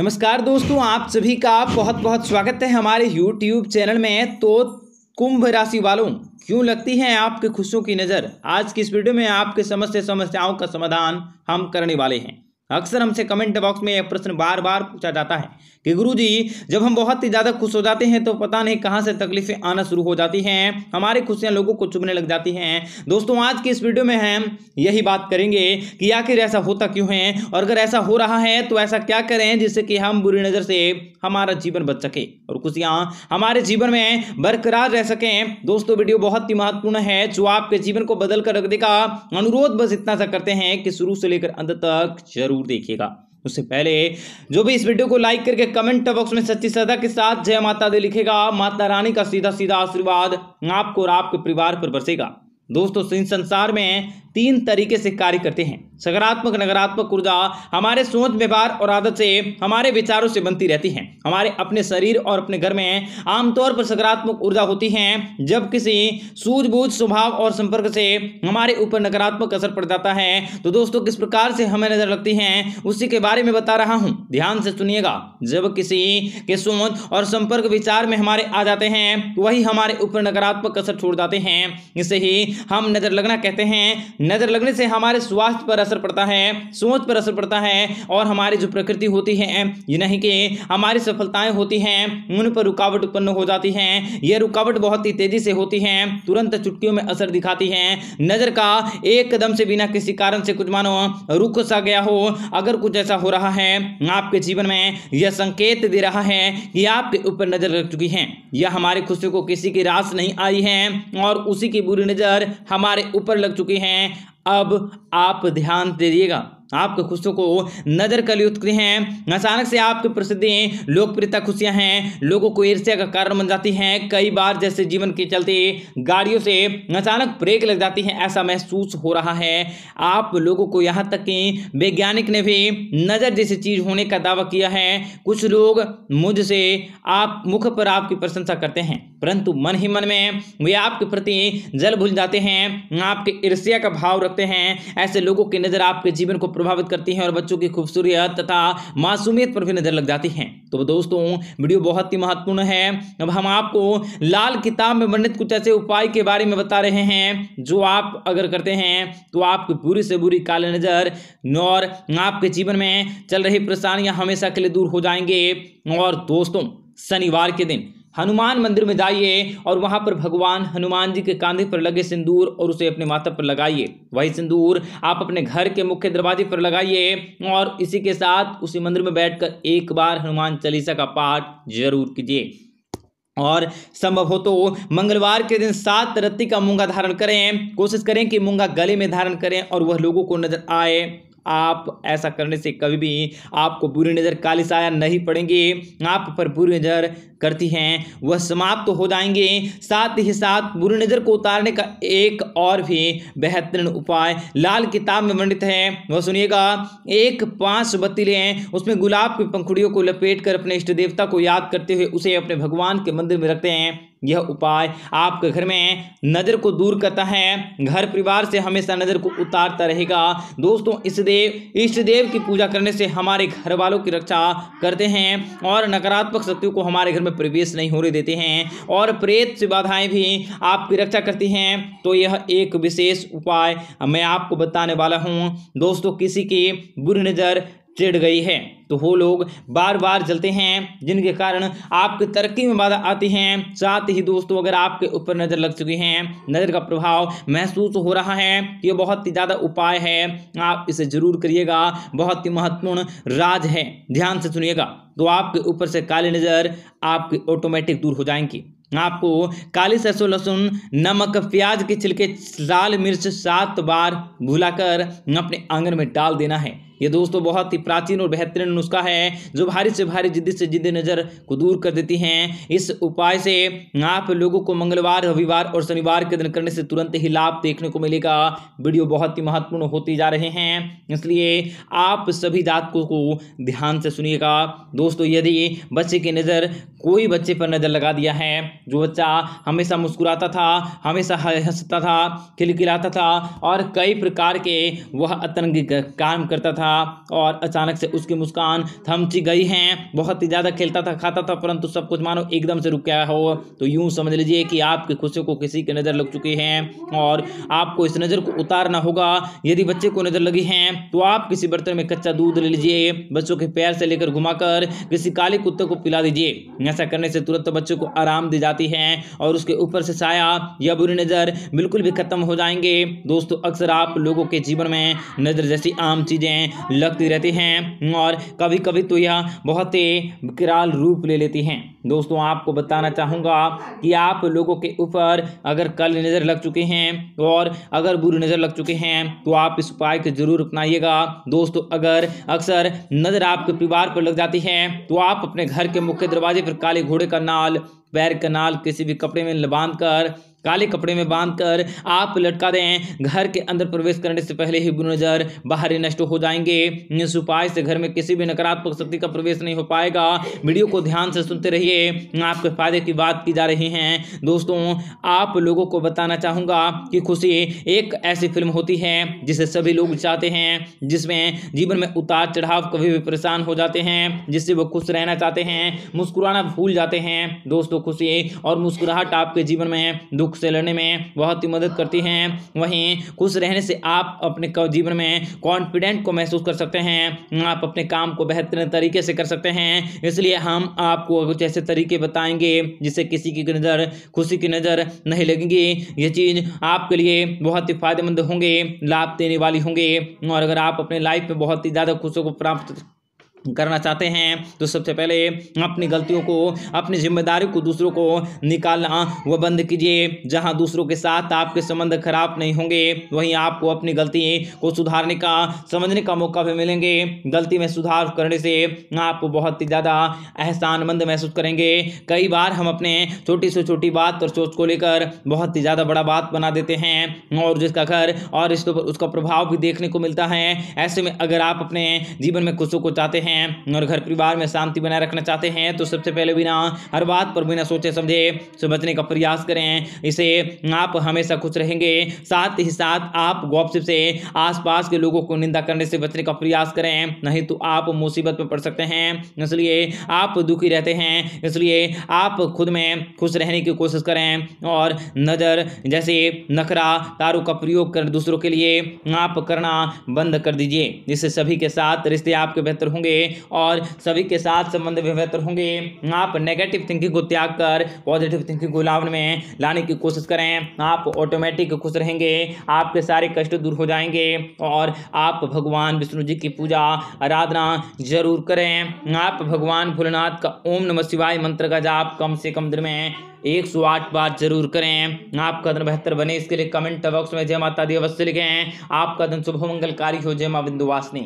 नमस्कार दोस्तों आप सभी का बहुत बहुत स्वागत है हमारे यूट्यूब चैनल में तो कुंभ राशि वालों क्यों लगती है आपके खुशियों की नज़र आज की इस वीडियो में आपके समस्त समस्याओं का समाधान हम करने वाले हैं अक्सर हमसे कमेंट बॉक्स में यह प्रश्न बार बार पूछा जाता है कि गुरुजी जब हम बहुत ही ज़्यादा खुश हो जाते हैं तो पता नहीं कहाँ से तकलीफें आना शुरू हो जाती हैं हमारी खुशियाँ लोगों को चुभने लग जाती हैं दोस्तों आज की इस वीडियो में हम यही बात करेंगे कि आखिर ऐसा होता क्यों है और अगर ऐसा हो रहा है तो ऐसा क्या करें जिससे कि हम बुरी नज़र से हमारा जीवन बच सके और खुशियाँ हमारे जीवन में बरकरार रह सकें दोस्तों वीडियो बहुत ही महत्वपूर्ण है जो आपके जीवन को बदल कर रख देगा अनुरोध बस इतना सा करते हैं कि शुरू से लेकर अंत तक जरूर जरूर देखिएगा उससे पहले जो भी इस वीडियो को लाइक करके कमेंट बॉक्स में सच्ची श्रद्धा के साथ जय माता दी लिखेगा माता रानी का सीधा सीधा आशीर्वाद आपको और आपके परिवार पर बरसेगा दोस्तों इन संसार में तीन तरीके से कार्य करते हैं सकारात्मक नकारात्मक ऊर्जा हमारे सोच व्यवहार और आदत से हमारे विचारों से बनती रहती है हमारे अपने शरीर और अपने घर में आमतौर पर सकारात्मक ऊर्जा होती है जब किसी सूझबूझ स्वभाव और संपर्क से हमारे ऊपर नकारात्मक असर पड़ जाता है तो दोस्तों किस प्रकार से हमें नजर लगती है उसी के बारे में बता रहा हूँ ध्यान से सुनिएगा जब किसी के सोच और संपर्क विचार में हमारे आ जाते हैं वही हमारे ऊपर नकारात्मक असर छोड़ जाते हैं इसे ही हम नजर लगना कहते हैं नज़र लगने से हमारे स्वास्थ्य पर असर पड़ता है सोच पर असर पड़ता है और हमारी जो प्रकृति होती है ये नहीं कि हमारी सफलताएं होती हैं उन पर रुकावट उत्पन्न हो जाती हैं यह रुकावट बहुत ही तेज़ी से होती है तुरंत चुटकियों में असर दिखाती है नज़र का एक कदम से बिना किसी कारण से कुछ मानो रुक सा गया हो अगर कुछ ऐसा हो रहा है आपके जीवन में यह संकेत दे रहा है कि आपके ऊपर नज़र लग चुकी है यह हमारी खुशी को किसी की रास नहीं आई है और उसी की बुरी नज़र हमारे ऊपर लग चुकी है अब आप ध्यान दे दीजिएगा आपके खुशियों को नजर कली उतरती हैं अचानक से आपकी प्रसिद्धि लोकप्रियता खुशियां हैं लोगों को ईर्ष्या का कारण बन जाती हैं कई बार जैसे जीवन के चलते गाड़ियों से अचानक ब्रेक लग जाती हैं ऐसा महसूस हो रहा है आप लोगों को यहाँ तक कि वैज्ञानिक ने भी नज़र जैसी चीज़ होने का दावा किया है कुछ लोग मुझसे आप मुख पर आपकी प्रशंसा करते हैं परंतु मन ही मन में वे आपके प्रति जल भूल जाते हैं आपके ईर्ष्या का भाव रखते हैं ऐसे लोगों की नज़र आपके जीवन को प्रभावित करती है और बच्चों की खूबसूरत तथा मासूमियत पर भी नज़र लग जाती है तो दोस्तों वीडियो बहुत ही महत्वपूर्ण है अब हम आपको लाल किताब में वर्णित कुछ ऐसे उपाय के बारे में बता रहे हैं जो आप अगर करते हैं तो आपकी बुरी से बुरी काले नज़र और आपके जीवन में चल रही परेशानियां हमेशा के लिए दूर हो जाएंगे और दोस्तों शनिवार के दिन हनुमान मंदिर में जाइए और वहां पर भगवान हनुमान जी के कांधे पर लगे सिंदूर और उसे अपने माथा पर लगाइए वही सिंदूर आप अपने घर के मुख्य दरवाजे पर लगाइए और इसी के साथ उसी मंदिर में बैठकर एक बार हनुमान चालीसा का पाठ जरूर कीजिए और संभव हो तो मंगलवार के दिन सात रत्ती का मूंगा धारण करें कोशिश करें कि मूंगा गले में धारण करें और वह लोगों को नजर आए आप ऐसा करने से कभी भी आपको बुरी नज़र काली साया नहीं पड़ेंगे आप पर बुरी नज़र करती हैं वह समाप्त तो हो जाएंगे साथ ही साथ बुरी नज़र को उतारने का एक और भी बेहतरीन उपाय लाल किताब में वर्णित है वह सुनिएगा एक पांच बत्ती हैं उसमें गुलाब की पंखुड़ियों को लपेट कर अपने इष्ट देवता को याद करते हुए उसे अपने भगवान के मंदिर में रखते हैं यह उपाय आपके घर में नज़र को दूर करता है घर परिवार से हमेशा नज़र को उतारता रहेगा दोस्तों इस देव इष्ट देव की पूजा करने से हमारे घर वालों की रक्षा करते हैं और नकारात्मक शक्तियों को हमारे घर में प्रवेश नहीं होने देते हैं और प्रेत से बाधाएं भी आपकी रक्षा करती हैं तो यह एक विशेष उपाय मैं आपको बताने वाला हूँ दोस्तों किसी की बुरी नज़र चिड़ गई है तो वो लोग बार बार जलते हैं जिनके कारण आपकी तरक्की में बाधा आती है साथ ही दोस्तों अगर आपके ऊपर नज़र लग चुकी है नज़र का प्रभाव महसूस हो रहा है तो ये बहुत ही ज़्यादा उपाय है आप इसे ज़रूर करिएगा बहुत ही महत्वपूर्ण राज है ध्यान से सुनिएगा तो आपके ऊपर से काली नज़र आपकी ऑटोमेटिक दूर हो जाएंगी आपको काली सरसों लहसुन नमक प्याज के छिलके लाल मिर्च सात बार भुलाकर अपने आंगन में डाल देना है ये दोस्तों बहुत ही प्राचीन और बेहतरीन नुस्खा है जो भारी से भारी जिद्दी से जिद्दी नज़र को दूर कर देती हैं इस उपाय से आप लोगों को मंगलवार रविवार और शनिवार के दिन करने से तुरंत ही लाभ देखने को मिलेगा वीडियो बहुत ही महत्वपूर्ण होती जा रहे हैं इसलिए आप सभी जातकों को ध्यान से सुनिएगा दोस्तों यदि बच्चे की नज़र कोई बच्चे पर नज़र लगा दिया है जो बच्चा हमेशा मुस्कुराता था हमेशा हंसता था खिलखिलाता था और कई प्रकार के वह आतंकी काम करता था था और अचानक से उसकी मुस्कान थमची गई है बहुत ही ज़्यादा खेलता था खाता था परंतु सब कुछ मानो एकदम से रुक गया हो तो यूँ समझ लीजिए कि आपकी खुशी को किसी की नज़र लग चुकी है और आपको इस नज़र को उतारना होगा यदि बच्चे को नज़र लगी है तो आप किसी बर्तन में कच्चा दूध ले लीजिए बच्चों के पैर से लेकर घुमाकर किसी काले कुत्ते को पिला दीजिए ऐसा करने से तुरंत बच्चों को आराम दी जाती है और उसके ऊपर से साया या बुरी नज़र बिल्कुल भी खत्म हो जाएंगे दोस्तों अक्सर आप लोगों के जीवन में नज़र जैसी आम चीज़ें लगती रहती हैं और कभी कभी तो यह बहुत ही विकराल रूप ले लेती हैं दोस्तों आपको बताना चाहूँगा कि आप लोगों के ऊपर अगर कल नज़र लग चुके हैं और अगर बुरी नज़र लग चुके हैं तो आप इस उपाय को ज़रूर अपनाइएगा दोस्तों अगर अक्सर नज़र आपके परिवार पर लग जाती है तो आप अपने घर के मुख्य दरवाजे पर काले घोड़े का नाल पैर का नाल किसी भी कपड़े में बांध कर काले कपड़े में बांधकर आप लटका दें घर के अंदर प्रवेश करने से पहले ही बुरी नज़र बाहर नष्ट हो जाएंगे इस उपाय से घर में किसी भी नकारात्मक शक्ति का प्रवेश नहीं हो पाएगा वीडियो को ध्यान से सुनते रहिए आपके फ़ायदे की बात की जा रही हैं दोस्तों आप लोगों को बताना चाहूँगा कि खुशी एक ऐसी फिल्म होती है जिसे सभी लोग चाहते हैं जिसमें जीवन में उतार चढ़ाव कभी भी परेशान हो जाते हैं जिससे वो खुश रहना चाहते हैं मुस्कुराना भूल जाते हैं दोस्तों खुशी और मुस्कुराहट आपके जीवन में दुख से लड़ने में बहुत ही मदद करती हैं वहीं खुश रहने से आप अपने जीवन में कॉन्फिडेंट को महसूस कर सकते हैं आप अपने काम को बेहतरीन तरीके से कर सकते हैं इसलिए हम आपको कुछ ऐसे तरीके बताएंगे जिससे किसी की नज़र खुशी की नज़र नहीं लगेंगी ये चीज़ आपके लिए बहुत ही फायदेमंद होंगे लाभ देने वाली होंगे और अगर आप अपने लाइफ में बहुत ही ज़्यादा खुशी को प्राप्त करना चाहते हैं तो सबसे पहले अपनी गलतियों को अपनी जिम्मेदारी को दूसरों को निकालना वह बंद कीजिए जहां दूसरों के साथ आपके संबंध खराब नहीं होंगे वहीं आपको अपनी गलती को सुधारने का समझने का मौका भी मिलेंगे गलती में सुधार करने से आप बहुत ही ज़्यादा एहसानमंद महसूस करेंगे कई बार हम अपने छोटी से छोटी बात और सोच को लेकर बहुत ही ज़्यादा बड़ा बात बना देते हैं और जिसका घर और इसके ऊपर उसका प्रभाव भी देखने को मिलता है ऐसे में अगर आप अपने जीवन में खुशों को चाहते हैं हैं और घर परिवार में शांति बनाए रखना चाहते हैं तो सबसे पहले बिना हर बात पर बिना सोचे समझे से बचने का प्रयास करें इसे आप हमेशा खुश रहेंगे साथ ही साथ आप गॉपसिप से आसपास के लोगों को निंदा करने से बचने का प्रयास करें नहीं तो आप मुसीबत में पड़ सकते हैं इसलिए आप दुखी रहते हैं इसलिए आप खुद में खुश रहने की कोशिश करें और नज़र जैसे नखरा तारों का प्रयोग कर दूसरों के लिए आप करना बंद कर दीजिए जिससे सभी के साथ रिश्ते आपके बेहतर होंगे और सभी के साथ संबंध भी बेहतर होंगे आप नेगेटिव थिंकिंग को त्याग कर पॉजिटिव थिंकिंग को लाभ में लाने की कोशिश करें आप ऑटोमेटिक खुश रहेंगे आपके सारे कष्ट दूर हो जाएंगे और आप भगवान विष्णु जी की पूजा आराधना जरूर करें आप भगवान भोलेनाथ का ओम नमः शिवाय मंत्र का जाप कम से कम दिन में एक सौ आठ बार जरूर करें आपका दिन बेहतर बने इसके लिए कमेंट बॉक्स में जय माता दी अवश्य लिखें आपका दिन शुभ मंगलकारी हो जय माँ बिंदुवासनी